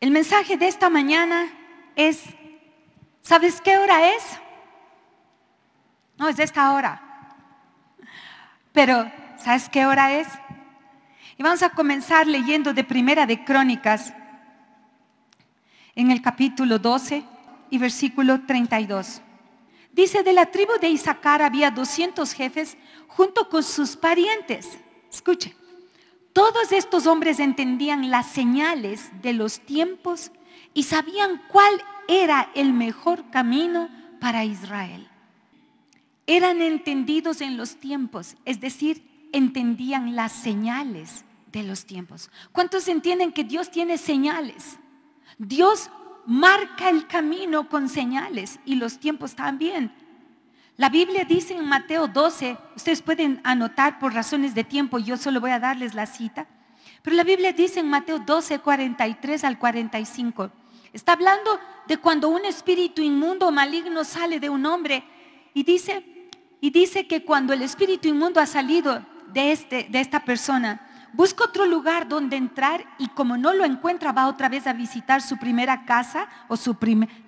El mensaje de esta mañana es, ¿sabes qué hora es? No, es de esta hora. Pero, ¿sabes qué hora es? Y vamos a comenzar leyendo de Primera de Crónicas, en el capítulo 12 y versículo 32. Dice, de la tribu de Isaacar había 200 jefes junto con sus parientes. Escuchen. Todos estos hombres entendían las señales de los tiempos y sabían cuál era el mejor camino para Israel. Eran entendidos en los tiempos, es decir, entendían las señales de los tiempos. ¿Cuántos entienden que Dios tiene señales? Dios marca el camino con señales y los tiempos también. La Biblia dice en Mateo 12, ustedes pueden anotar por razones de tiempo, yo solo voy a darles la cita, pero la Biblia dice en Mateo 12, 43 al 45, está hablando de cuando un espíritu inmundo o maligno sale de un hombre y dice, y dice que cuando el espíritu inmundo ha salido de, este, de esta persona, busca otro lugar donde entrar y como no lo encuentra va otra vez a visitar su primera casa o su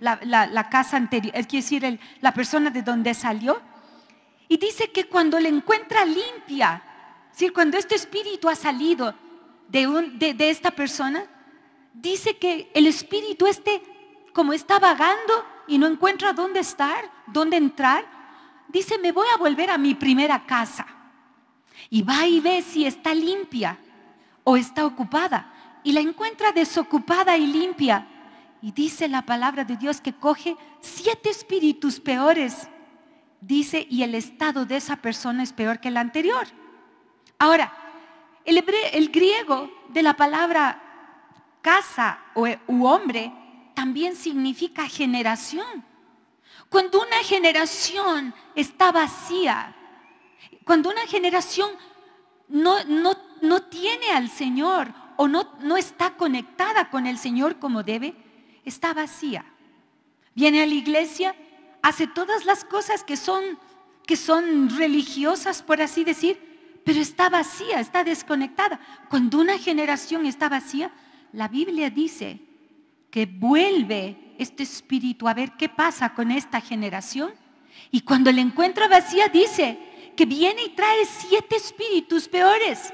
la, casa anterior, es decir, la persona de donde salió. Y dice que cuando le encuentra limpia, decir, cuando este espíritu ha salido de, de esta persona, dice que el espíritu este, como está vagando y no encuentra dónde estar, dónde entrar, dice, me voy a volver a mi primera casa y va y ve si está limpia o está ocupada y la encuentra desocupada y limpia. Y dice la palabra de Dios que coge siete espíritus peores. Dice, y el estado de esa persona es peor que el anterior. Ahora, el, griego de la palabra casa o, u hombre también significa generación. Cuando una generación está vacía, cuando una generación no, tiene al Señor o no, no está conectada con el Señor como debe, está vacía. Viene a la iglesia, hace todas las cosas que son, que son religiosas, por así decir, pero está vacía, está desconectada. Cuando una generación está vacía, la Biblia dice que vuelve este espíritu a ver qué pasa con esta generación. Y cuando la encuentra vacía, dice, que viene y trae siete espíritus peores.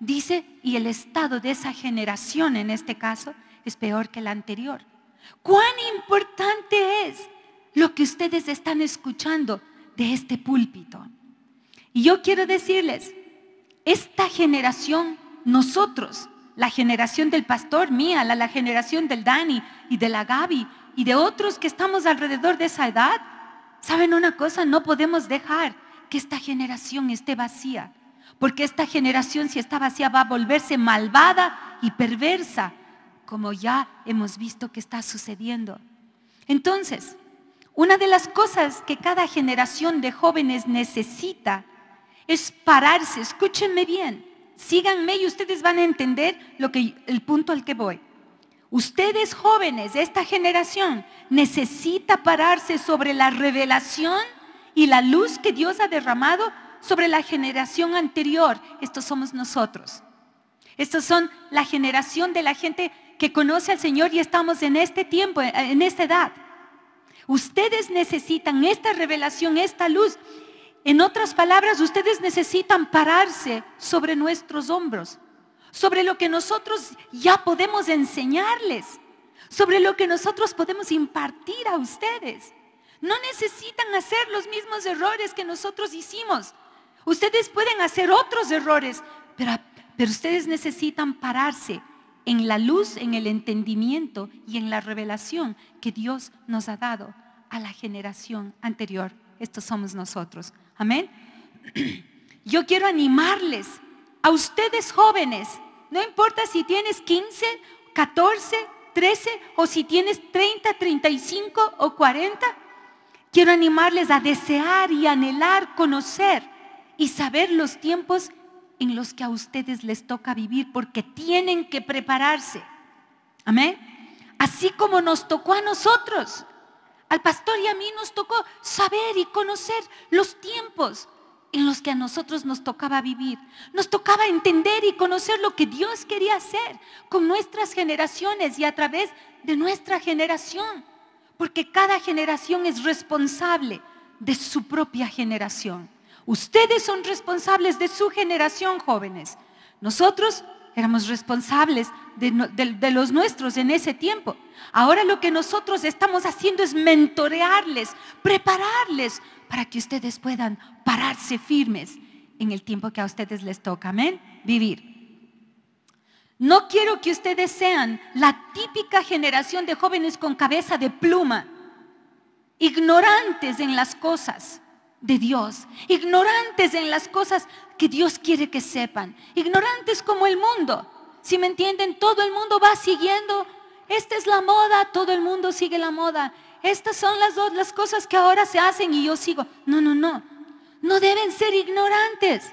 Dice, y el estado de esa generación en este caso es peor que la anterior. ¿Cuán importante es lo que ustedes están escuchando de este púlpito? Y yo quiero decirles, esta generación, nosotros, la generación del pastor mía, la, la generación del Dani y de la Gaby y de otros que estamos alrededor de esa edad, ¿saben una cosa? No podemos dejar que esta generación esté vacía, porque esta generación si está vacía va a volverse malvada y perversa, como ya hemos visto que está sucediendo. Entonces, una de las cosas que cada generación de jóvenes necesita es pararse, escúchenme bien, síganme y ustedes van a entender lo que, el punto al que voy. Ustedes jóvenes, esta generación, necesita pararse sobre la revelación y la luz que Dios ha derramado sobre la generación anterior. Estos somos nosotros. Estos son la generación de la gente que conoce al Señor y estamos en este tiempo, en esta edad. Ustedes necesitan esta revelación, esta luz. En otras palabras, ustedes necesitan pararse sobre nuestros hombros, sobre lo que nosotros ya podemos enseñarles, sobre lo que nosotros podemos impartir a ustedes. No necesitan hacer los mismos errores que nosotros hicimos. Ustedes pueden hacer otros errores, pero, ustedes necesitan pararse en la luz, en el entendimiento y en la revelación que Dios nos ha dado a la generación anterior. Estos somos nosotros. Amén. Yo quiero animarles a ustedes jóvenes, no importa si tienes 15, 14, 13 o si tienes 30, 35 o 40. Quiero animarles a desear y anhelar conocer y saber los tiempos en los que a ustedes les toca vivir porque tienen que prepararse. Amén. Así como nos tocó a nosotros, al pastor y a mí nos tocó saber y conocer los tiempos en los que a nosotros nos tocaba vivir. Nos tocaba entender y conocer lo que Dios quería hacer con nuestras generaciones y a través de nuestra generación. Porque cada generación es responsable de su propia generación. Ustedes son responsables de su generación, jóvenes. Nosotros éramos responsables de, los nuestros en ese tiempo. Ahora lo que nosotros estamos haciendo es mentorearles, prepararles para que ustedes puedan pararse firmes en el tiempo que a ustedes les toca, amén, vivir. No quiero que ustedes sean la típica generación de jóvenes con cabeza de pluma, ignorantes en las cosas de Dios, ignorantes en las cosas que Dios quiere que sepan, ignorantes como el mundo. Si me entienden, todo el mundo va siguiendo, esta es la moda, todo el mundo sigue la moda, estas son las dos las cosas que ahora se hacen y yo sigo. No, no, no. No deben ser ignorantes.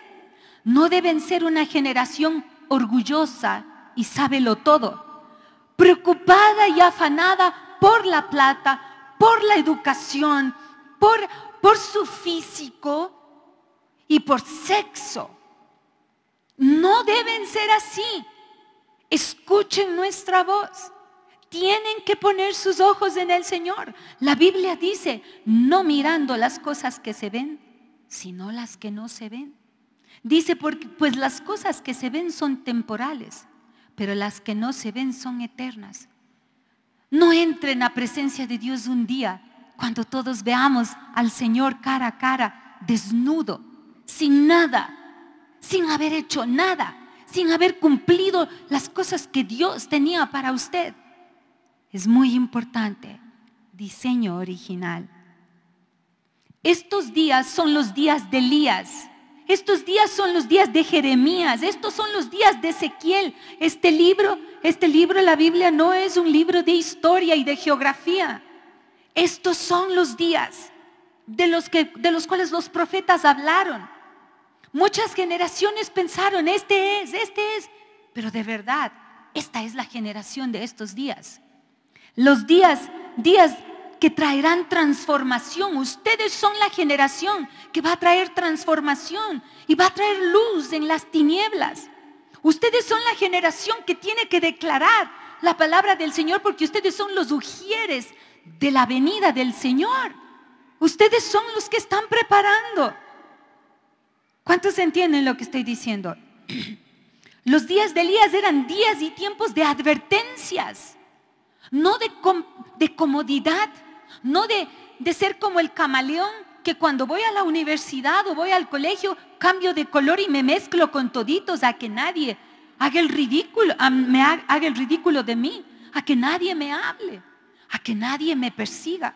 No deben ser una generación orgullosa y sábelo todo, preocupada y afanada por la plata, por la educación, por, por su físico y por sexo. No deben ser así. Escuchen nuestra voz. Tienen que poner sus ojos en el Señor. La Biblia dice, no mirando las cosas que se ven, sino las que no se ven. Dice, porque, pues las cosas que se ven son temporales, pero las que no se ven son eternas. No entre en la presencia de Dios un día cuando todos veamos al Señor cara a cara, desnudo, sin nada, sin haber hecho nada, sin haber cumplido las cosas que Dios tenía para usted. Es muy importante, diseño original. Estos días son los días de Elías. Estos días son los días de Jeremías, estos son los días de Ezequiel. Este libro, este libro, la Biblia no es un libro de historia y de geografía. Estos son los días de los, que, de los cuales los profetas hablaron. Muchas generaciones pensaron, este es, este es, pero de verdad, esta es la generación de estos días. Los días, días traerán transformación. Ustedes son la generación que va a traer transformación y va a traer luz en las tinieblas. Ustedes son la generación que tiene que declarar la palabra del Señor porque ustedes son los ujieres de la venida del Señor. Ustedes son los que están preparando. ¿Cuántos entienden lo que estoy diciendo? Los días de Elías eran días y tiempos de advertencias, no de comodidad, no de, ser como el camaleón que cuando voy a la universidad o voy al colegio cambio de color y me mezclo con toditos a que nadie haga el ridículo, me haga el ridículo de mí, a que nadie me hable, a que nadie me persiga.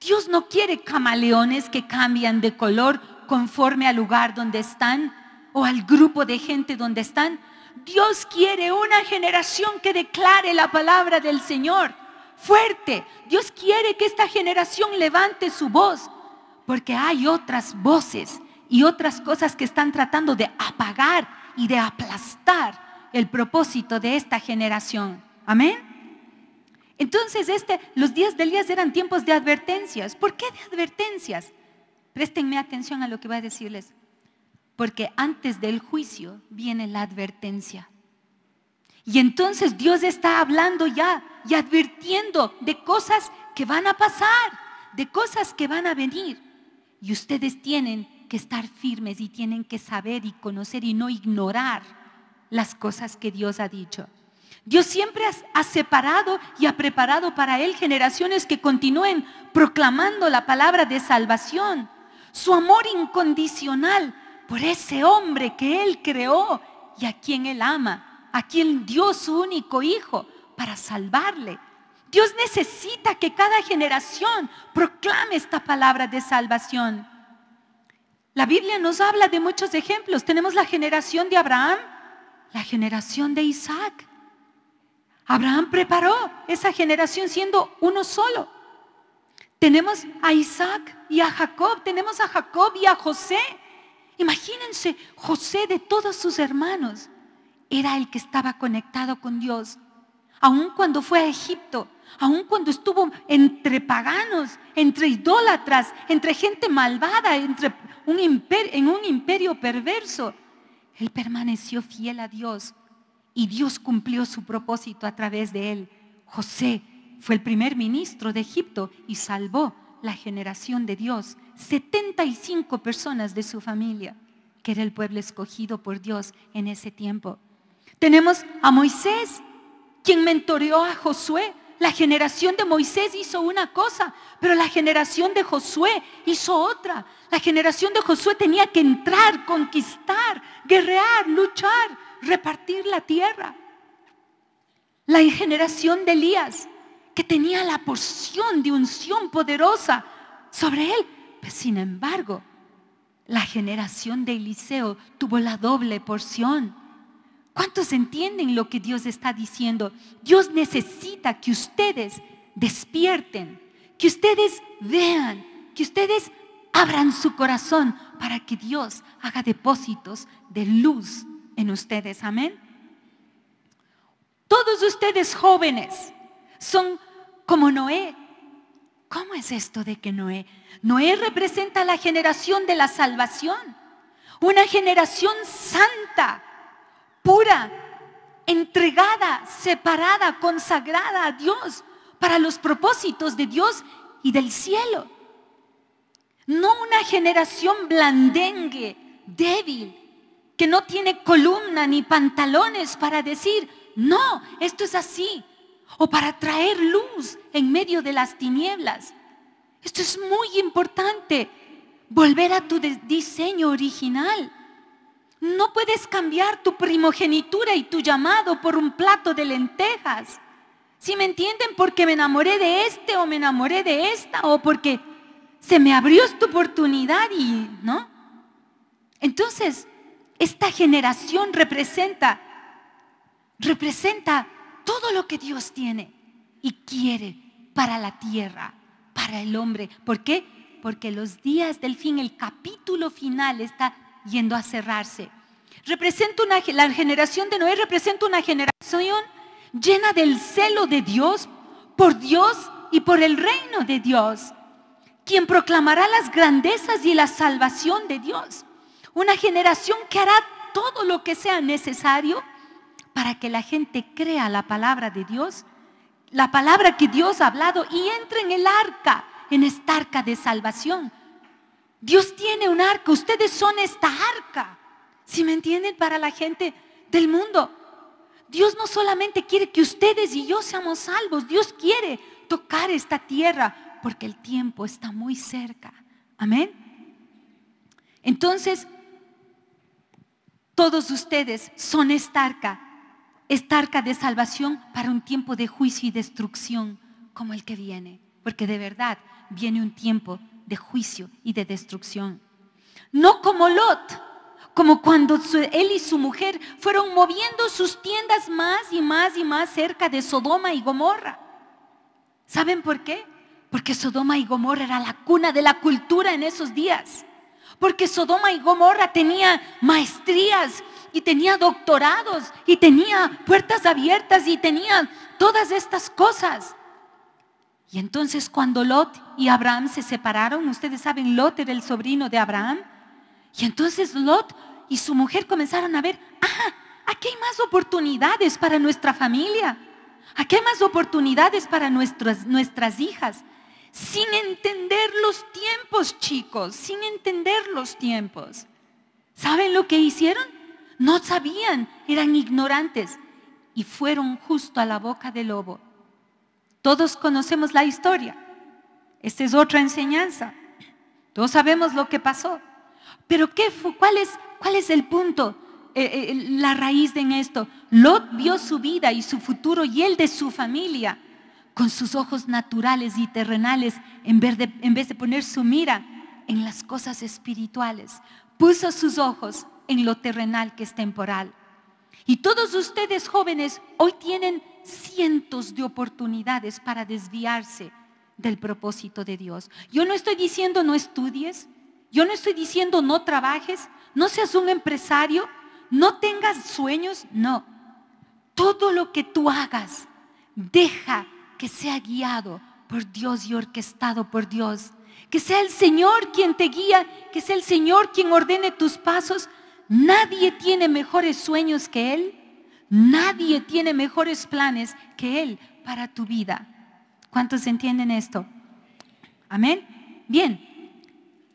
Dios no quiere camaleones que cambian de color conforme al lugar donde están o al grupo de gente donde están. Dios quiere una generación que declare la palabra del Señor fuerte. Dios quiere que esta generación levante su voz, porque hay otras voces y otras cosas que están tratando de apagar y de aplastar el propósito de esta generación. Amén. Entonces, este, los días de Elías eran tiempos de advertencias. ¿Por qué de advertencias? Préstenme atención a lo que voy a decirles. Porque antes del juicio viene la advertencia. Y entonces Dios está hablando ya y advirtiendo de cosas que van a pasar, de cosas que van a venir. Y ustedes tienen que estar firmes y tienen que saber y conocer y no ignorar las cosas que Dios ha dicho. Dios siempre ha separado y ha preparado para Él generaciones que continúen proclamando la palabra de salvación, su amor incondicional por ese hombre que Él creó y a quien Él ama, a quien dio su único hijo, para salvarle. Dios necesita que cada generación proclame esta palabra de salvación. La Biblia nos habla de muchos ejemplos. Tenemos la generación de Abraham, la generación de Isaac. Abraham preparó esa generación siendo uno solo. Tenemos a Isaac y a Jacob, tenemos a Jacob y a José. Imagínense, José de todos sus hermanos era el que estaba conectado con Dios aun cuando fue a Egipto, aun cuando estuvo entre paganos, entre idólatras, entre gente malvada, entre un en un imperio perverso, él permaneció fiel a Dios y Dios cumplió su propósito a través de él. José fue el primer ministro de Egipto y salvó la generación de Dios, 75 personas de su familia, que era el pueblo escogido por Dios en ese tiempo. Tenemos a Moisés, quien mentoreó a Josué. La generación de Moisés hizo una cosa, pero la generación de Josué hizo otra. La generación de Josué tenía que entrar, conquistar, guerrear, luchar, repartir la tierra. La generación de Elías, que tenía la porción de unción poderosa sobre él, pues sin embargo, la generación de Eliseo tuvo la doble porción ¿Cuántos entienden lo que Dios está diciendo? Dios necesita que ustedes despierten, que ustedes vean, que ustedes abran su corazón para que Dios haga depósitos de luz en ustedes. Amén. Todos ustedes jóvenes son como Noé. ¿Cómo es esto de que Noé? Noé representa la generación de la salvación, una generación santa pura, entregada, separada, consagrada a Dios para los propósitos de Dios y del cielo. No una generación blandengue, débil, que no tiene columna ni pantalones para decir, no, esto es así, o para traer luz en medio de las tinieblas. Esto es muy importante, volver a tu diseño original. No puedes cambiar tu primogenitura y tu llamado por un plato de lentejas. Si me entienden, porque me enamoré de este o me enamoré de esta o porque se me abrió esta oportunidad y, ¿no? Entonces, esta generación representa, representa todo lo que Dios tiene y quiere para la tierra, para el hombre. ¿Por qué? Porque los días del fin, el capítulo final está yendo a cerrarse. Representa una, la generación de Noé representa una generación llena del celo de Dios, por Dios y por el reino de Dios, quien proclamará las grandezas y la salvación de Dios. Una generación que hará todo lo que sea necesario para que la gente crea la palabra de Dios, la palabra que Dios ha hablado y entre en el arca, en esta arca de salvación, Dios tiene un arca, ustedes son esta arca. Si me entienden, para la gente del mundo. Dios no solamente quiere que ustedes y yo seamos salvos, Dios quiere tocar esta tierra porque el tiempo está muy cerca. Amén. Entonces, todos ustedes son esta arca, esta arca de salvación para un tiempo de juicio y destrucción como el que viene, porque de verdad viene un tiempo de juicio y de destrucción. No como Lot, como cuando él y su mujer fueron moviendo sus tiendas más y más y más cerca de Sodoma y Gomorra. ¿Saben por qué? Porque Sodoma y Gomorra era la cuna de la cultura en esos días. Porque Sodoma y Gomorra tenía maestrías y tenía doctorados y tenía puertas abiertas y tenía todas estas cosas. Y entonces cuando Lot y Abraham se separaron, ustedes saben, Lot era el sobrino de Abraham. Y entonces Lot y su mujer comenzaron a ver, ah, aquí hay más oportunidades para nuestra familia. Aquí hay más oportunidades para nuestras, nuestras hijas. Sin entender los tiempos, chicos, sin entender los tiempos. ¿Saben lo que hicieron? No sabían, eran ignorantes. Y fueron justo a la boca del lobo todos conocemos la historia. Esta es otra enseñanza. Todos sabemos lo que pasó. Pero ¿qué fue? ¿Cuál, es, el punto? Eh, eh, la raíz de en esto. Lot vio su vida y su futuro y el de su familia con sus ojos naturales y terrenales en vez de poner su mira en las cosas espirituales. Puso sus ojos en lo terrenal que es temporal. Y todos ustedes jóvenes hoy tienen cientos de oportunidades para desviarse del propósito de Dios. Yo no estoy diciendo no estudies, yo no estoy diciendo no trabajes, no seas un empresario, no tengas sueños, no. Todo lo que tú hagas, deja que sea guiado por Dios y orquestado por Dios. Que sea el Señor quien te guía, que sea el Señor quien ordene tus pasos Nadie tiene mejores sueños que Él. Nadie tiene mejores planes que Él para tu vida. ¿Cuántos entienden esto? Amén. Bien.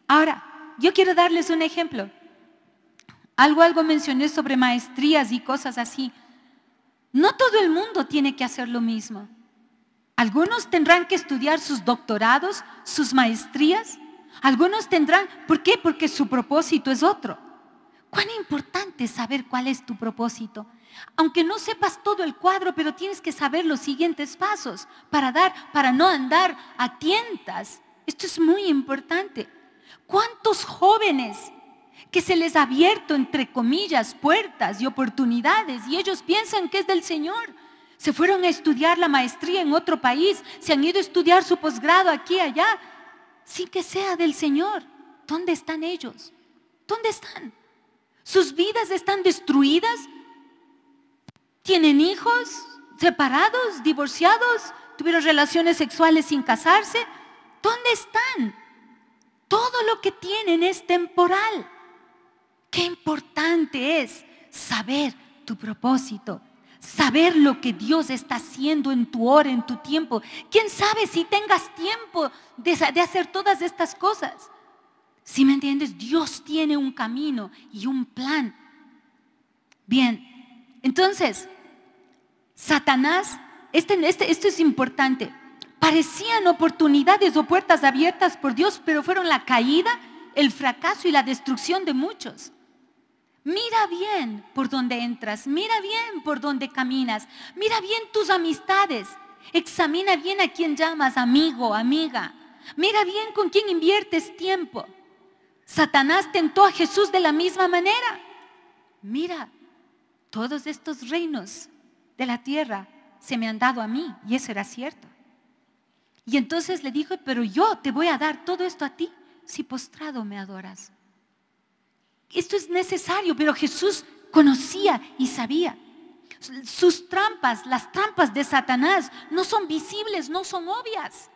Ahora, yo quiero darles un ejemplo. Algo, algo mencioné sobre maestrías y cosas así. No todo el mundo tiene que hacer lo mismo. Algunos tendrán que estudiar sus doctorados, sus maestrías. Algunos tendrán, ¿por qué? Porque su propósito es otro. Cuán importante es saber cuál es tu propósito. Aunque no sepas todo el cuadro, pero tienes que saber los siguientes pasos para dar, para no andar a tientas. Esto es muy importante. ¿Cuántos jóvenes que se les ha abierto, entre comillas, puertas y oportunidades y ellos piensan que es del Señor? Se fueron a estudiar la maestría en otro país, se han ido a estudiar su posgrado aquí y allá, sin que sea del Señor. ¿Dónde están ellos? ¿Dónde están? Sus vidas están destruidas. Tienen hijos separados, divorciados, tuvieron relaciones sexuales sin casarse. ¿Dónde están? Todo lo que tienen es temporal. Qué importante es saber tu propósito, saber lo que Dios está haciendo en tu hora, en tu tiempo. ¿Quién sabe si tengas tiempo de, hacer todas estas cosas? Si me entiendes? Dios tiene un camino y un plan. Bien, entonces, Satanás, este, este, esto es importante, parecían oportunidades o puertas abiertas por Dios, pero fueron la caída, el fracaso y la destrucción de muchos. Mira bien por dónde entras, mira bien por dónde caminas, mira bien tus amistades, examina bien a quién llamas amigo, amiga, mira bien con quién inviertes tiempo. Satanás tentó a Jesús de la misma manera. Mira, todos estos reinos de la tierra se me han dado a mí, y eso era cierto. Y entonces le dijo, pero yo te voy a dar todo esto a ti si postrado me adoras. Esto es necesario, pero Jesús conocía y sabía. Sus trampas, las trampas de Satanás, no son visibles, no son obvias.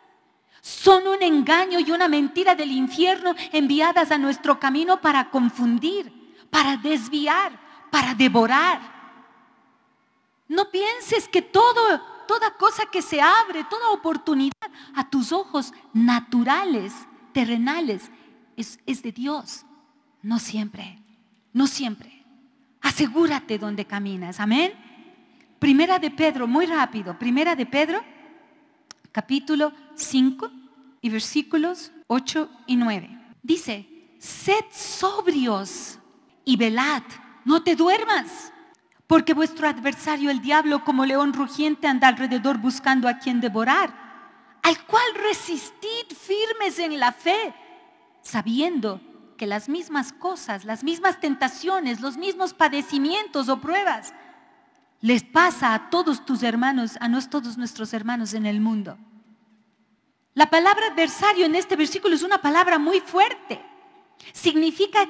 Son un engaño y una mentira del infierno enviadas a nuestro camino para confundir, para desviar, para devorar. No pienses que todo, toda cosa que se abre, toda oportunidad a tus ojos naturales, terrenales, es, es de Dios. No siempre, no siempre. Asegúrate donde caminas, amén. Primera de Pedro, muy rápido, primera de Pedro capítulo 5 y versículos 8 y 9. Dice, sed sobrios y velad, no te duermas, porque vuestro adversario el diablo como león rugiente anda alrededor buscando a quien devorar, al cual resistid firmes en la fe, sabiendo que las mismas cosas, las mismas tentaciones, los mismos padecimientos o pruebas les pasa a todos tus hermanos, a nos, todos nuestros hermanos en el mundo. La palabra adversario en este versículo es una palabra muy fuerte. Significa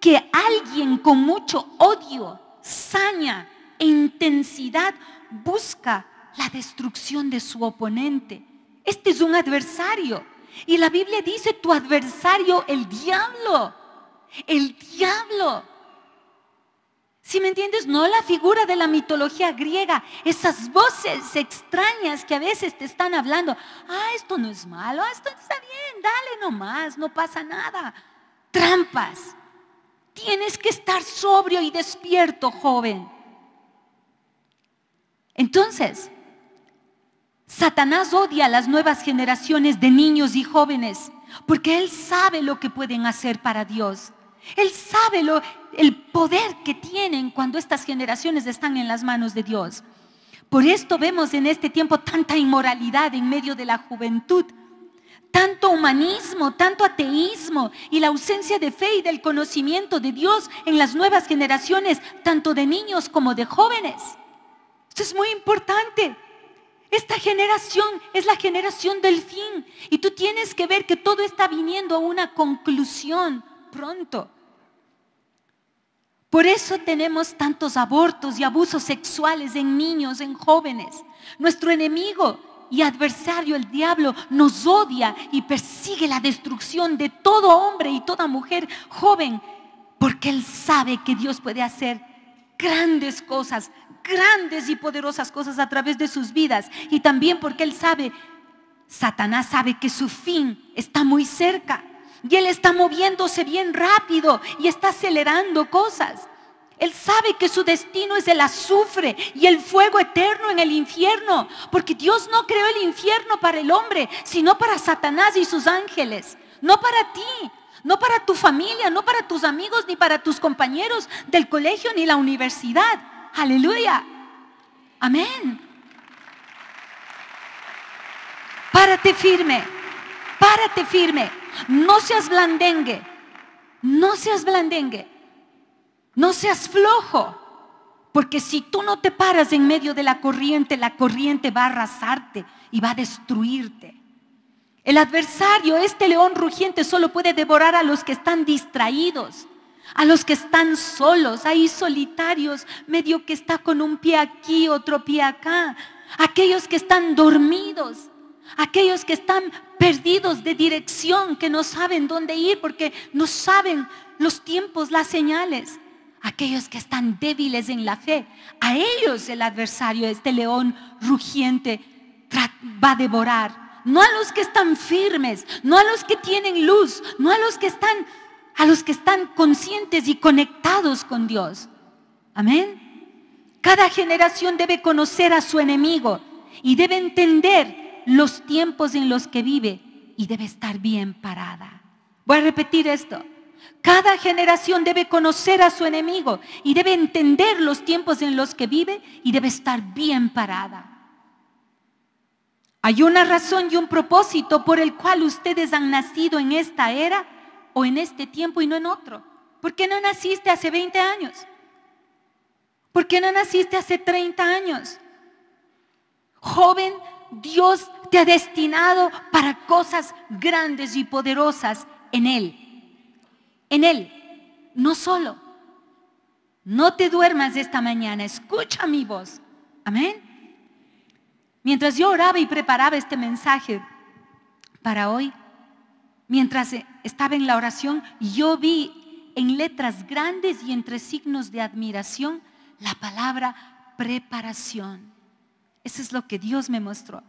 que alguien con mucho odio, saña e intensidad busca la destrucción de su oponente. Este es un adversario. Y la Biblia dice, tu adversario, el diablo. El diablo. Si me entiendes, no la figura de la mitología griega, esas voces extrañas que a veces te están hablando. Ah, esto no es malo, ah, esto está bien, dale nomás, no pasa nada. Trampas. Tienes que estar sobrio y despierto, joven. Entonces, Satanás odia a las nuevas generaciones de niños y jóvenes porque él sabe lo que pueden hacer para Dios. Él sabe lo el poder que tienen cuando estas generaciones están en las manos de Dios. Por esto vemos en este tiempo tanta inmoralidad en medio de la juventud, tanto humanismo, tanto ateísmo y la ausencia de fe y del conocimiento de Dios en las nuevas generaciones, tanto de niños como de jóvenes. Esto es muy importante. Esta generación es la generación del fin y tú tienes que ver que todo está viniendo a una conclusión pronto. Por eso tenemos tantos abortos y abusos sexuales en niños, en jóvenes. Nuestro enemigo y adversario, el diablo, nos odia y persigue la destrucción de todo hombre y toda mujer joven, porque él sabe que Dios puede hacer grandes cosas, grandes y poderosas cosas a través de sus vidas. Y también porque él sabe, Satanás sabe que su fin está muy cerca. Y Él está moviéndose bien rápido y está acelerando cosas. Él sabe que su destino es el azufre y el fuego eterno en el infierno, porque Dios no creó el infierno para el hombre, sino para Satanás y sus ángeles, no para ti, no para tu familia, no para tus amigos, ni para tus compañeros del colegio ni la universidad. Aleluya. Amén. Párate firme. Párate firme. No seas blandengue. No seas blandengue. No seas flojo. Porque si tú no te paras en medio de la corriente, la corriente va a arrasarte y va a destruirte. El adversario, este león rugiente, solo puede devorar a los que están distraídos, a los que están solos, ahí solitarios, medio que está con un pie aquí, otro pie acá, aquellos que están dormidos aquellos que están perdidos de dirección, que no saben dónde ir porque no saben los tiempos, las señales, aquellos que están débiles en la fe, a ellos el adversario, este león rugiente, va a devorar. No a los que están firmes, no a los que tienen luz, no a los que están, a los que están conscientes y conectados con Dios. Amén. Cada generación debe conocer a su enemigo y debe entender los tiempos en los que vive y debe estar bien parada. Voy a repetir esto. Cada generación debe conocer a su enemigo y debe entender los tiempos en los que vive y debe estar bien parada. Hay una razón y un propósito por el cual ustedes han nacido en esta era o en este tiempo y no en otro. ¿Por qué no naciste hace 20 años? ¿Por qué no naciste hace 30 años? Joven, Dios te ha destinado para cosas grandes y poderosas en Él. En Él, no solo. No te duermas esta mañana, escucha mi voz. Amén. Mientras yo oraba y preparaba este mensaje para hoy, mientras estaba en la oración, yo vi en letras grandes y entre signos de admiración la palabra preparación. Eso es lo que Dios me mostró.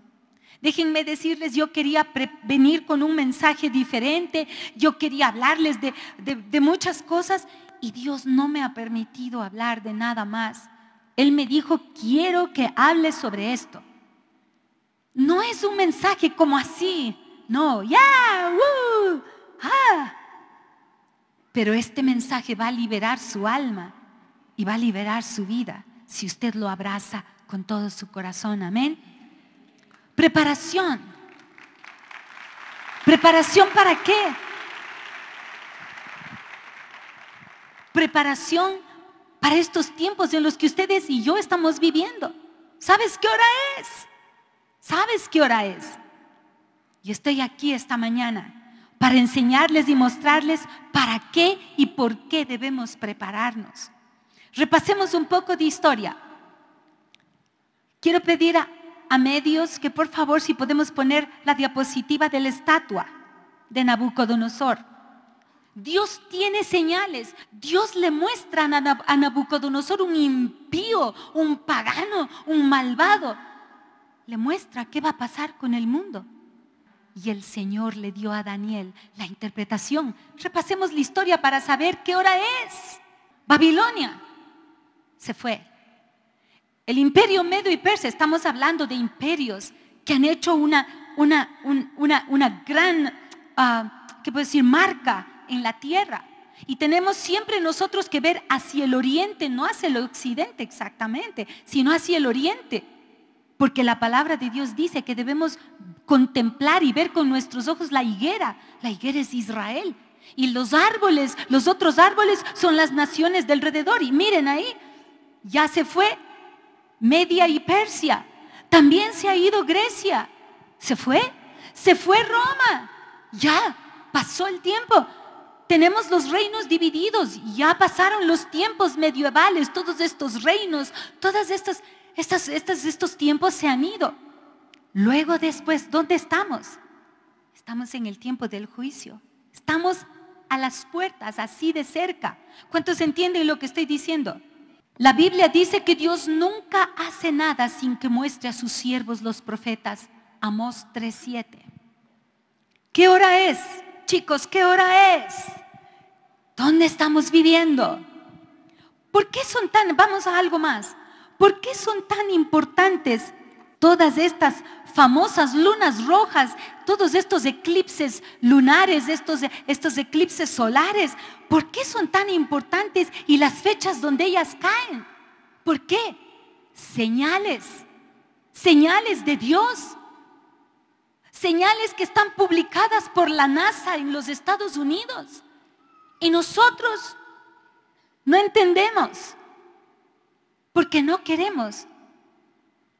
Déjenme decirles, yo quería venir con un mensaje diferente, yo quería hablarles de, muchas cosas y Dios no me ha permitido hablar de nada más. Él me dijo, quiero que hables sobre esto. No es un mensaje como así, no, ya, ah. Pero este mensaje va a liberar su alma y va a liberar su vida si usted lo abraza con todo su corazón. Amén. Preparación. ¿Preparación para qué? Preparación para estos tiempos en los que ustedes y yo estamos viviendo. ¿Sabes qué hora es? ¿Sabes qué hora es? Y estoy aquí esta mañana para enseñarles y mostrarles para qué y por qué debemos prepararnos. Repasemos un poco de historia. Quiero pedir a, medios que por favor si podemos poner la diapositiva de la estatua de Nabucodonosor. Dios tiene señales. Dios le muestra a Nabucodonosor un impío, un pagano, un malvado. Le muestra qué va a pasar con el mundo. Y el Señor le dio a Daniel la interpretación. Repasemos la historia para saber qué hora es. Babilonia se fue. El imperio medio y persa, estamos hablando de imperios que han hecho una, una, gran, ah, ¿qué puedo decir?, marca en la tierra. Y tenemos siempre nosotros que ver hacia el oriente, no hacia el occidente exactamente, sino hacia el oriente. Porque la palabra de Dios dice que debemos contemplar y ver con nuestros ojos la higuera. La higuera es Israel. Y los árboles, los otros árboles son las naciones de alrededor. Y miren ahí, ya se fue Media y Persia. También se ha ido Grecia. Se fue. Se fue Roma. Ya pasó el tiempo. Tenemos los reinos divididos. Ya pasaron los tiempos medievales. Todos estos reinos, todas estas, estos tiempos se han ido. Luego después, ¿dónde estamos? Estamos en el tiempo del juicio. Estamos a las puertas, así de cerca. ¿Cuántos entienden lo que estoy diciendo? La Biblia dice que Dios nunca hace nada sin que muestre a sus siervos los profetas. Amós 3.7. ¿Qué hora es? Chicos, ¿qué hora es? ¿Dónde estamos viviendo? ¿Por qué son tan, vamos a algo más, por qué son tan importantes todas estas famosas lunas rojas, todos estos eclipses lunares, estos, eclipses solares, ¿por qué son tan importantes y las fechas donde ellas caen? ¿Por qué? Señales, señales de Dios, señales que están publicadas por la NASA en los Estados Unidos. Y nosotros no entendemos porque no queremos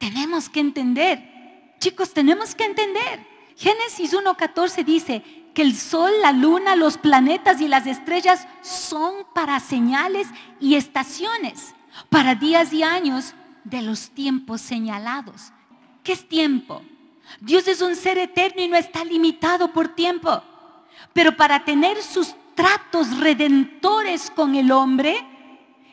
tenemos que entender. Chicos, tenemos que entender. Génesis 1.14 dice que el sol, la luna, los planetas y las estrellas son para señales y estaciones, para días y años de los tiempos señalados. ¿Qué es tiempo? Dios es un ser eterno y no está limitado por tiempo. Pero para tener sus tratos redentores con el hombre,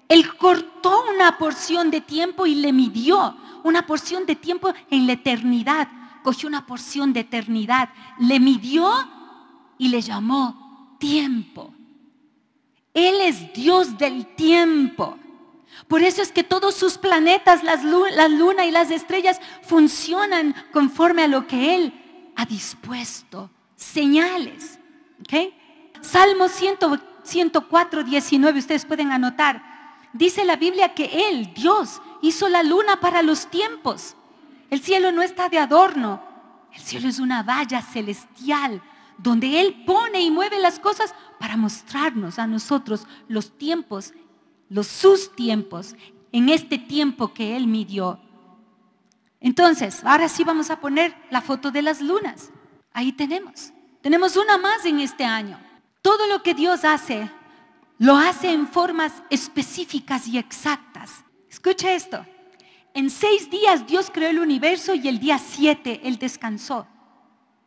Él cortó una porción de tiempo y le midió una porción de tiempo en la eternidad. Cogió una porción de eternidad, le midió y le llamó tiempo. Él es Dios del tiempo. Por eso es que todos sus planetas, las la luna y las estrellas funcionan conforme a lo que Él ha dispuesto. Señales. ¿okay? Salmo 104, 19, ustedes pueden anotar. Dice la Biblia que Él, Dios, hizo la luna para los tiempos. El cielo no está de adorno. El cielo es una valla celestial donde Él pone y mueve las cosas para mostrarnos a nosotros los tiempos, los sus tiempos, en este tiempo que Él midió. Entonces, ahora sí vamos a poner la foto de las lunas. Ahí tenemos. Tenemos una más en este año. Todo lo que Dios hace, lo hace en formas específicas y exactas. Escucha esto. En seis días Dios creó el universo y el día siete Él descansó.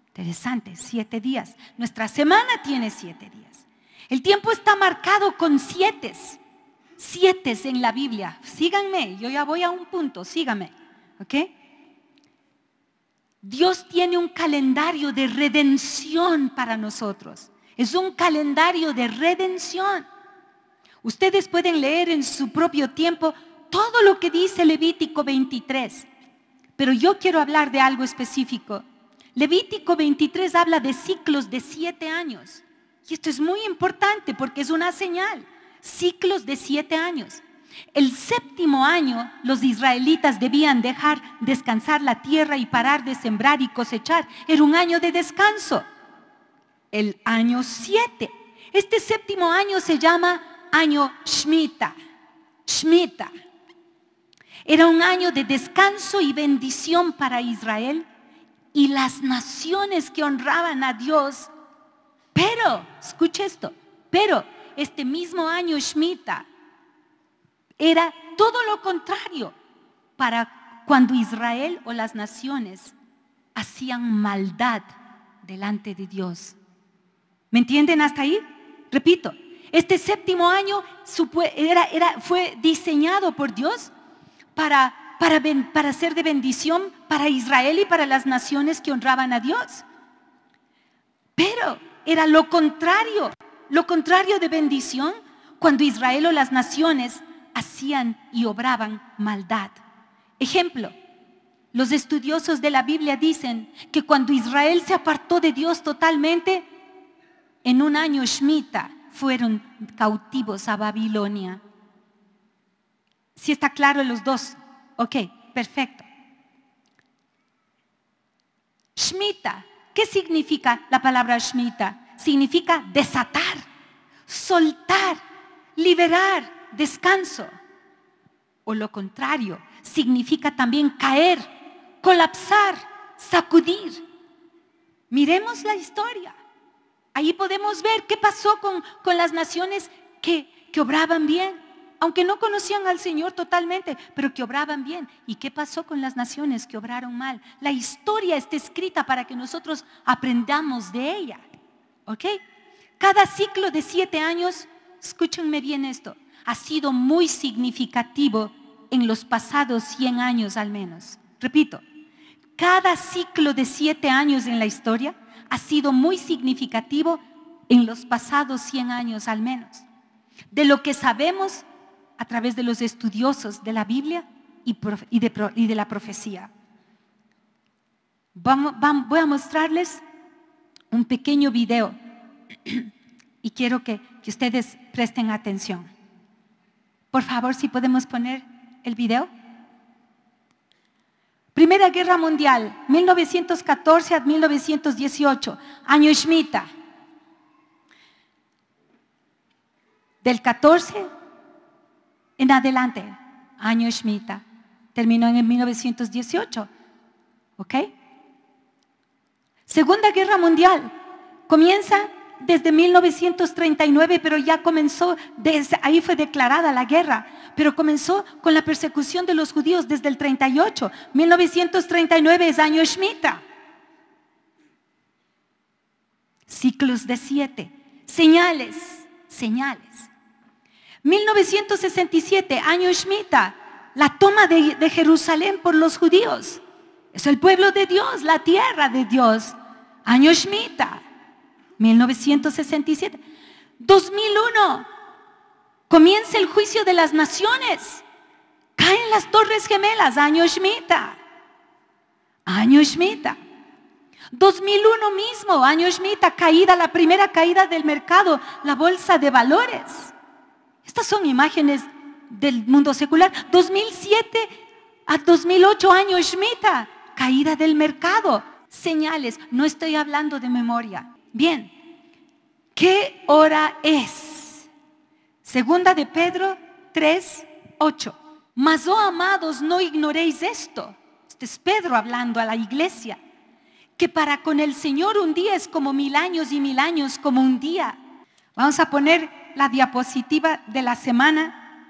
Interesante, siete días. Nuestra semana tiene siete días. El tiempo está marcado con siete. Siete en la Biblia. Síganme, yo ya voy a un punto, síganme. ¿Ok? Dios tiene un calendario de redención para nosotros. Es un calendario de redención. Ustedes pueden leer en su propio tiempo todo lo que dice Levítico 23. Pero yo quiero hablar de algo específico. Levítico 23 habla de ciclos de siete años. Y esto es muy importante porque es una señal. Ciclos de siete años. El séptimo año los israelitas debían dejar descansar la tierra y parar de sembrar y cosechar. Era un año de descanso. El año siete. Este séptimo año se llama año Shmita. Shmita. Era un año de descanso y bendición para Israel y las naciones que honraban a Dios. Pero, escuche esto, pero este mismo año Shmita era todo lo contrario para cuando Israel o las naciones hacían maldad delante de Dios. ¿Me entienden hasta ahí? Repito, este séptimo año fue diseñado por Dios para, ser de bendición para Israel y para las naciones que honraban a Dios. Pero era lo contrario, lo contrario de bendición cuando Israel o las naciones hacían y obraban maldad. Ejemplo, los estudiosos de la Biblia dicen que cuando Israel se apartó de Dios totalmente, en un año Shmita fueron cautivos a Babilonia. Si está claro en los dos. Ok, perfecto. Shmita. ¿Qué significa la palabra Shmita? Significa desatar, soltar, liberar, descanso. O lo contrario, significa también caer, colapsar, sacudir. Miremos la historia. Ahí podemos ver qué pasó con, las naciones que, que obraban bien aunque no conocían al Señor totalmente, pero que obraban bien. ¿Y qué pasó con las naciones que obraron mal? La historia está escrita para que nosotros aprendamos de ella. ¿Ok? Cada ciclo de siete años, escúchenme bien esto, ha sido muy significativo en los pasados 100 años al menos. Repito, cada ciclo de siete años en la historia ha sido muy significativo en los pasados 100 años al menos. De lo que sabemos a través de los estudiosos de la Biblia y, de, la profecía. voy a mostrarles un pequeño video y quiero que, ustedes presten atención. Por favor, si podemos poner el video. Primera Guerra Mundial, 1914 a 1918, año Shmita. Del 14 en adelante, año Shemitah. Terminó en 1918. ¿Ok? Segunda Guerra Mundial. Comienza desde 1939, pero ya comenzó, desde ahí fue declarada la guerra, pero comenzó con la persecución de los judíos desde el 38. 1939 es año Shemitah. Ciclos de siete. Señales, señales. 1967, año Shmita, la toma de, Jerusalén por los judíos. Es el pueblo de Dios, la tierra de Dios. Año Shmita, 1967. 2001, comienza el juicio de las naciones. Caen las Torres Gemelas, año Shmita, Año Shmita, 2001 mismo, año Shmita caída, la primera caída del mercado, la bolsa de valores. Estas son imágenes del mundo secular. 2007 a 2008 años Shmita, caída del mercado. Señales, no estoy hablando de memoria. Bien, ¿qué hora es? Segunda de Pedro 3, 8. Mas, oh amados, no ignoréis esto. Este es Pedro hablando a la iglesia. Que para con el Señor un día es como mil años y mil años como un día. Vamos a poner la diapositiva de la semana,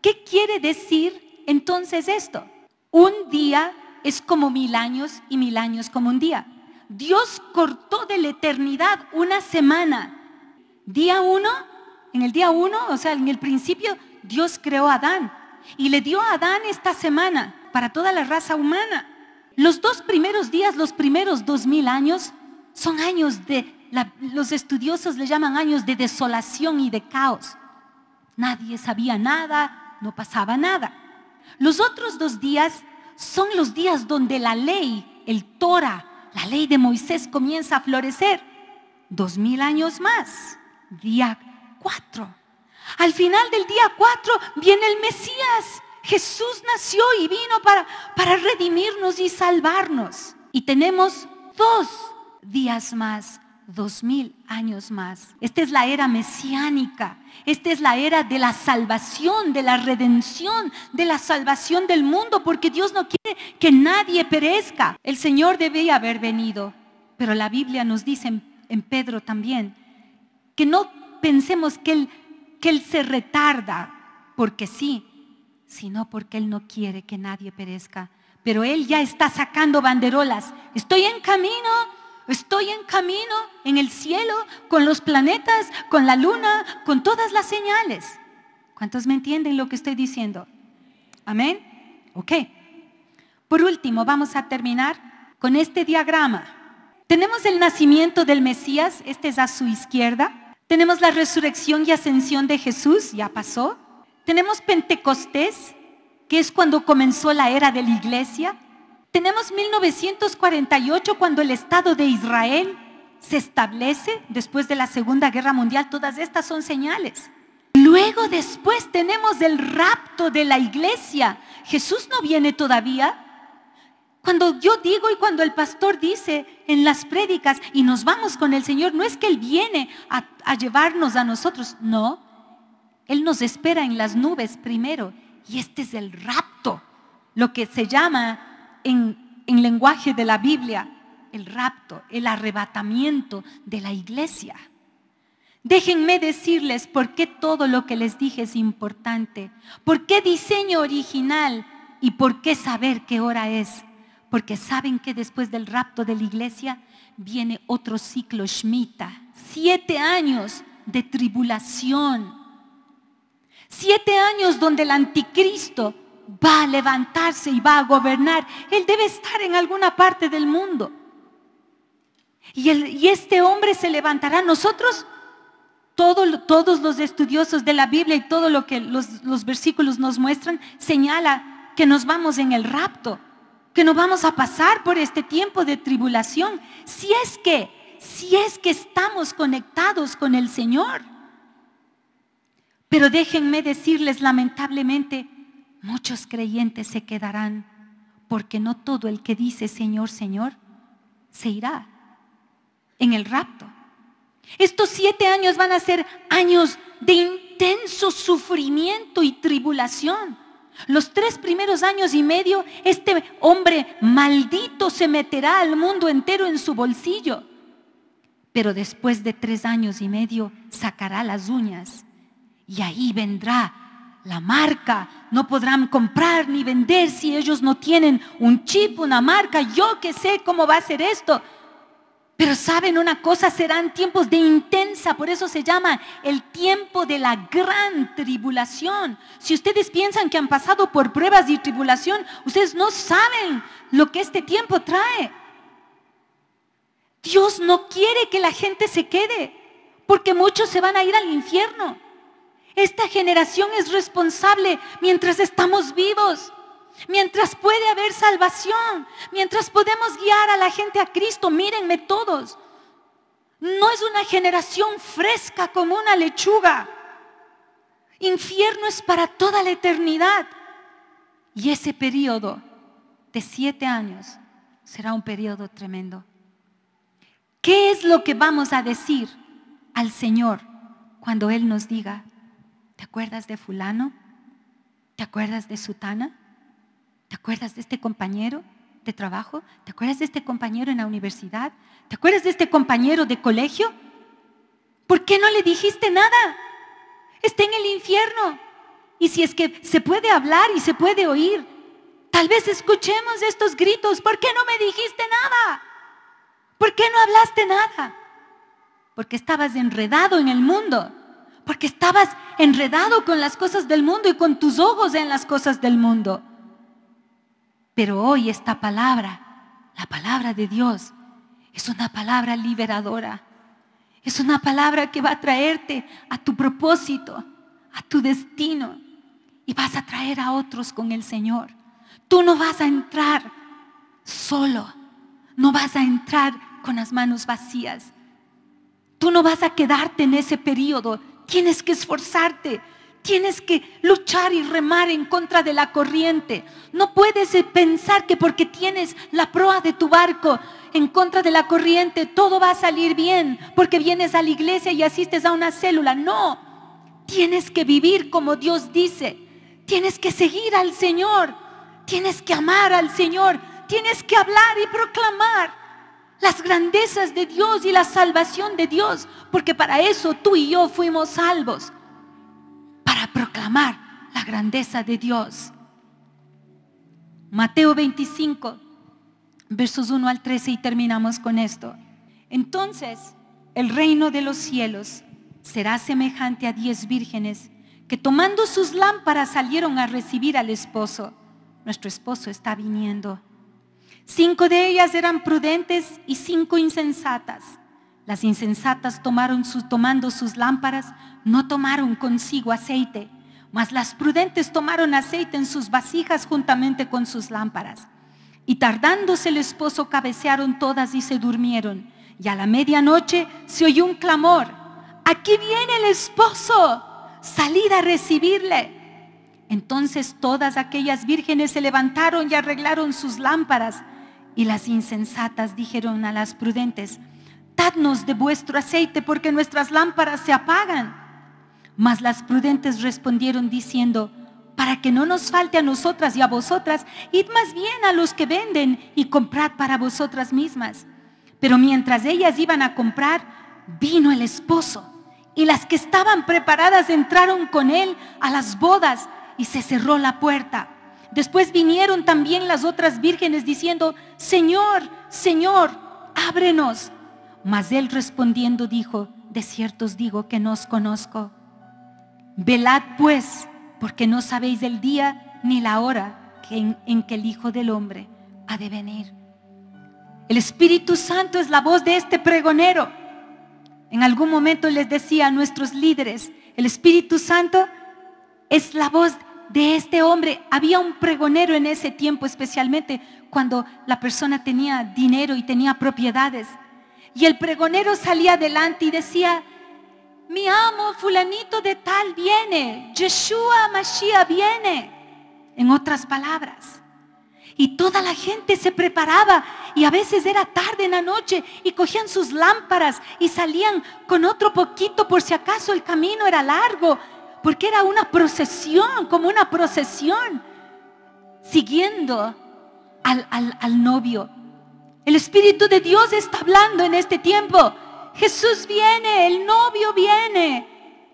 ¿qué quiere decir entonces esto? Un día es como mil años y mil años como un día. Dios cortó de la eternidad una semana. Día uno, en el día uno, o sea, en el principio, Dios creó a Adán y le dio a Adán esta semana para toda la raza humana. Los dos primeros días, los primeros dos mil años, son años de los estudiosos le llaman años de desolación y de caos. Nadie sabía nada, no pasaba nada. Los otros dos días son los días donde la ley, el Torah, la ley de Moisés comienza a florecer. Dos mil años más, día cuatro. Al final del día cuatro viene el Mesías. Jesús nació y vino para, para redimirnos y salvarnos. Y tenemos dos días más dos mil años más. Esta es la era mesiánica, esta es la era de la salvación, de la redención, de la salvación del mundo, porque Dios no quiere que nadie perezca. El Señor debía haber venido, pero la Biblia nos dice en, Pedro también que no pensemos que él, que él se retarda porque sí, sino porque Él no quiere que nadie perezca. Pero Él ya está sacando banderolas. Estoy en camino, Estoy en camino en el cielo con los planetas, con la luna, con todas las señales. ¿Cuántos me entienden lo que estoy diciendo? Amén. Ok. Por último, vamos a terminar con este diagrama. Tenemos el nacimiento del Mesías, este es a su izquierda. Tenemos la resurrección y ascensión de Jesús, ya pasó. Tenemos Pentecostés, que es cuando comenzó la era de la iglesia, tenemos 1948 cuando el Estado de Israel se establece después de la Segunda Guerra Mundial. Todas estas son señales. Luego después tenemos el rapto de la iglesia. Jesús no viene todavía. Cuando yo digo y cuando el pastor dice en las prédicas y nos vamos con el Señor, no es que Él viene a, a llevarnos a nosotros, no. Él nos espera en las nubes primero. Y este es el rapto, lo que se llama en, lenguaje de la Biblia, el rapto, el arrebatamiento de la iglesia. Déjenme decirles por qué todo lo que les dije es importante, por qué diseño original y por qué saber qué hora es. Porque saben que después del rapto de la iglesia viene otro ciclo Shmita, siete años de tribulación, siete años donde el anticristo va a levantarse y va a gobernar. Él debe estar en alguna parte del mundo. Y, este hombre se levantará. Nosotros, todos los estudiosos de la Biblia y todo lo que los, los versículos nos muestran, señala que nos vamos en el rapto, que no vamos a pasar por este tiempo de tribulación. Si es que, si es que estamos conectados con el Señor. Pero déjenme decirles lamentablemente, Muchos creyentes se quedarán porque no todo el que dice Señor, Señor, se irá en el rapto. Estos siete años van a ser años de intenso sufrimiento y tribulación. Los tres primeros años y medio, este hombre maldito se meterá al mundo entero en su bolsillo. Pero después de tres años y medio, sacará las uñas y ahí vendrá la marca. No podrán comprar ni vender si ellos no tienen un chip, una marca. Yo que sé cómo va a ser esto. Pero saben una cosa, serán tiempos de intensa, por eso se llama el tiempo de la gran tribulación. Si ustedes piensan que han pasado por pruebas y tribulación, ustedes no saben lo que este tiempo trae. Dios no quiere que la gente se quede, porque muchos se van a ir al infierno. Esta generación es responsable mientras estamos vivos, mientras puede haber salvación, mientras podemos guiar a la gente a Cristo. Mírenme todos. No es una generación fresca como una lechuga. Infierno es para toda la eternidad. Y ese periodo de siete años será un periodo tremendo. ¿Qué es lo que vamos a decir al Señor cuando Él nos diga, ¿Te acuerdas de fulano? ¿Te acuerdas de sutana? ¿Te acuerdas de este compañero de trabajo? ¿Te acuerdas de este compañero en la universidad? ¿Te acuerdas de este compañero de colegio? ¿Por qué no le dijiste nada? Está en el infierno. Y si es que se puede hablar y se puede oír, tal vez escuchemos estos gritos. ¿Por qué no me dijiste nada? ¿Por qué no hablaste nada? Porque estabas enredado en el mundo porque estabas enredado con las cosas del mundo y con tus ojos en las cosas del mundo. Pero hoy esta palabra, la palabra de Dios, es una palabra liberadora. Es una palabra que va a traerte a tu propósito, a tu destino. Y vas a traer a otros con el Señor. Tú no vas a entrar solo. No vas a entrar con las manos vacías. Tú no vas a quedarte en ese periodo tienes que esforzarte, tienes que luchar y remar en contra de la corriente. No puedes eh, pensar que porque tienes la proa de tu barco en contra de la corriente, todo va a salir bien, porque vienes a la iglesia y asistes a una célula. No, tienes que vivir como Dios dice, tienes que seguir al Señor, tienes que amar al Señor, tienes que hablar y proclamar las grandezas de Dios y la salvación de Dios, porque para eso tú y yo fuimos salvos, para proclamar la grandeza de Dios. Mateo 25, versos 1 al 13 y terminamos con esto. Entonces, el reino de los cielos será semejante a diez vírgenes que tomando sus lámparas salieron a recibir al esposo. Nuestro esposo está viniendo. Cinco de ellas eran prudentes y cinco insensatas. Las insensatas tomaron tomando sus lámparas, no tomaron consigo aceite, mas las prudentes tomaron aceite en sus vasijas juntamente con sus lámparas. Y tardándose el esposo cabecearon todas y se durmieron. Y a la medianoche se oyó un clamor. Aquí viene el esposo, salid a recibirle. Entonces todas aquellas vírgenes se levantaron y arreglaron sus lámparas. Y las insensatas dijeron a las prudentes, dadnos de vuestro aceite porque nuestras lámparas se apagan. Mas las prudentes respondieron diciendo, para que no nos falte a nosotras y a vosotras, id más bien a los que venden y comprad para vosotras mismas. Pero mientras ellas iban a comprar, vino el esposo, y las que estaban preparadas entraron con él a las bodas y se cerró la puerta. Después vinieron también las otras vírgenes diciendo, Señor, Señor, ábrenos. Mas él respondiendo dijo, de cierto os digo que no os conozco. Velad pues, porque no sabéis el día ni la hora en, que el Hijo del Hombre ha de venir. El Espíritu Santo es la voz de este pregonero. En algún momento les decía a nuestros líderes, el Espíritu Santo es la voz de este hombre. Había un pregonero en ese tiempo, especialmente cuando la persona tenía dinero y tenía propiedades. Y el pregonero salía adelante y decía, mi amo fulanito de tal viene, Yeshua Mashiach viene, en otras palabras. Y toda la gente se preparaba y a veces era tarde en la noche y cogían sus lámparas y salían con otro poquito por si acaso el camino era largo porque era una procesión, como una procesión, siguiendo al, novio. El Espíritu de Dios está hablando en este tiempo. Jesús viene, el novio viene,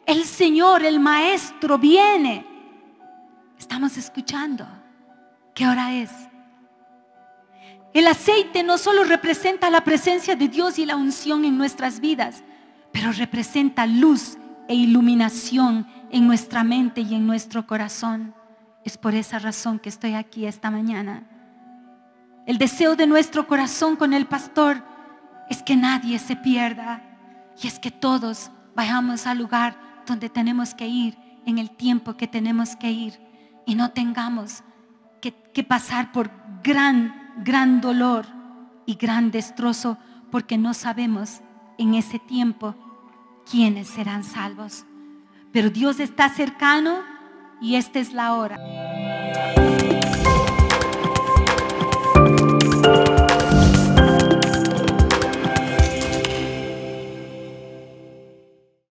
el Señor, el Maestro viene. Estamos escuchando. ¿Qué hora es? El aceite no solo representa la presencia de Dios y la unción en nuestras vidas, pero representa luz e iluminación en nuestra mente y en nuestro corazón. Es por esa razón que estoy aquí esta mañana. El deseo de nuestro corazón con el pastor es que nadie se pierda y es que todos vayamos al lugar donde tenemos que ir en el tiempo que tenemos que ir y no tengamos que, que pasar por gran, gran dolor y gran destrozo porque no sabemos en ese tiempo quiénes serán salvos. Pero Dios está cercano y esta es la hora.